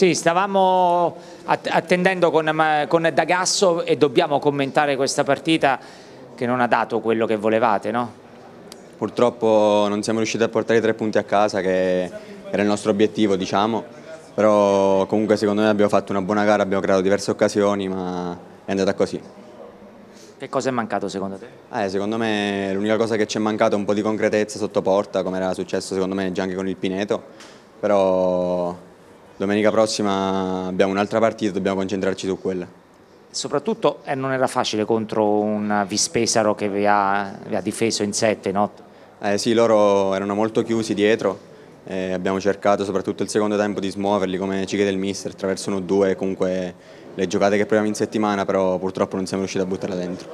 Sì, stavamo attendendo con, con, Dagasso e dobbiamo commentare questa partita che non ha dato quello che volevate, no? Purtroppo non siamo riusciti a portare i tre punti a casa che era il nostro obiettivo, diciamo, però comunque secondo me abbiamo fatto una buona gara, abbiamo creato diverse occasioni ma è andata così. Che cosa è mancato secondo te? Eh, secondo me l'unica cosa che ci è mancata è un po' di concretezza sotto porta, come era successo secondo me già anche con il Pineto, però domenica prossima abbiamo un'altra partita, dobbiamo concentrarci su quella. Soprattutto eh, non era facile contro un Vispesaro che vi ha, vi ha difeso in sette, no? Eh, sì, loro erano molto chiusi dietro, eh, abbiamo cercato soprattutto il secondo tempo di smuoverli come ci chiede il mister attraverso uno due comunque le giocate che proviamo in settimana però purtroppo non siamo riusciti a buttarla dentro